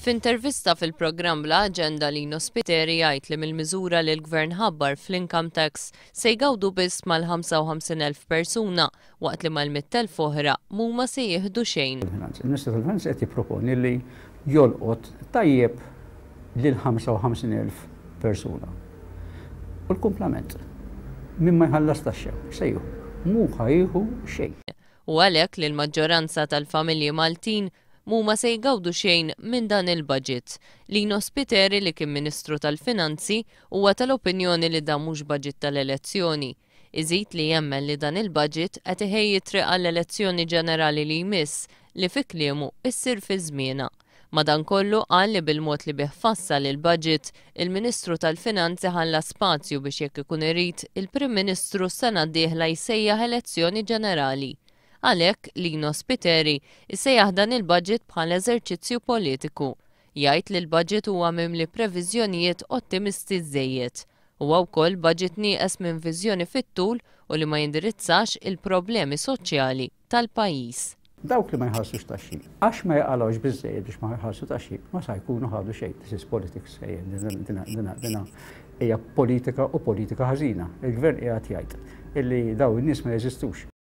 F'intervista fil-programm la aġenda li nospiteri għajt li mill-miżura li l-gvern ħabbar fl-income tax se jgawdu biss mal-55,000 persuna waqt li mal-100,000 oħra muma se jihdu xejn. Il-Ministru tal-Finanzi qed jipproponi li jolqot tajjeb lil 55,000 persuna. U l-kumplament mimma ma jħallas taxxa sejju, mu jieħu xejn. U għalhekk li l-maġġoranza tal-familji Maltin muma se jgawdu xejn minn dan il-budget. Lino Spiteri li kien Ministru tal-Finanzi huwa tal-opinjoni li dan mhux budget tal-elezzjoni. Iżid li jemmen li dan il-budget qed iħejji triqa l-elezzjoni ġenerali li jmiss li fi kliemu issir fi żmiena. Madankollu qal li bil-mod li biħfassal l budget il-Ministru tal-Finanzi ħalla spazju biex jekk ikun irid il-Prim Ministru sena d-dieħla jsejjaħ elezzjoni ġenerali għalhekk Linos Piteri issa jahdan il-budget bħal eżerċizzju politiku. Jgħid li l-budget huwa mimli previżjonijiet ottimisti żejjed. Huwa wkoll budget nieqes minn viżjoni fit-tul u li ma jindirizzax il-problemi soċjali tal-pajjiż dawk li ma jħassux ta' xib. Għax ma jgħalawx bizzejed biex ma jħassu ta' ma sa' jkunu ħadu xejn. This is politics, eh, dina hija politika u politika ħażina. Il-gvern qiegħed jgħid illi daw in-nies ma jeżistux.